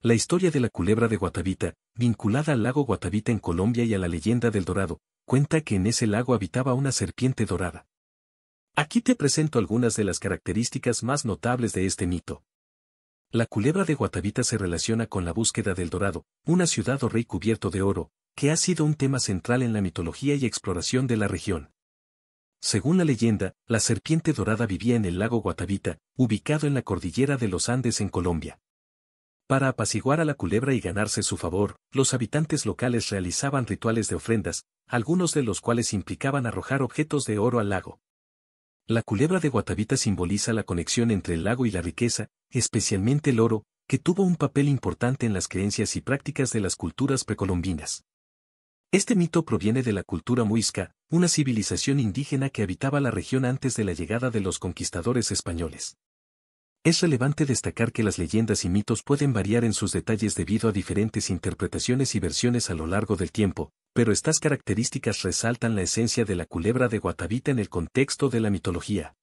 La historia de la culebra de Guatavita, vinculada al lago Guatavita en Colombia y a la leyenda del Dorado, cuenta que en ese lago habitaba una serpiente dorada. Aquí te presento algunas de las características más notables de este mito. La culebra de Guatavita se relaciona con la búsqueda del Dorado, una ciudad o rey cubierto de oro, que ha sido un tema central en la mitología y exploración de la región. Según la leyenda, la serpiente dorada vivía en el lago Guatavita, ubicado en la cordillera de los Andes en Colombia. Para apaciguar a la culebra y ganarse su favor, los habitantes locales realizaban rituales de ofrendas, algunos de los cuales implicaban arrojar objetos de oro al lago. La culebra de Guatavita simboliza la conexión entre el lago y la riqueza, especialmente el oro, que tuvo un papel importante en las creencias y prácticas de las culturas precolombinas. Este mito proviene de la cultura muisca, una civilización indígena que habitaba la región antes de la llegada de los conquistadores españoles. Es relevante destacar que las leyendas y mitos pueden variar en sus detalles debido a diferentes interpretaciones y versiones a lo largo del tiempo, pero estas características resaltan la esencia de la culebra de Guatavita en el contexto de la mitología.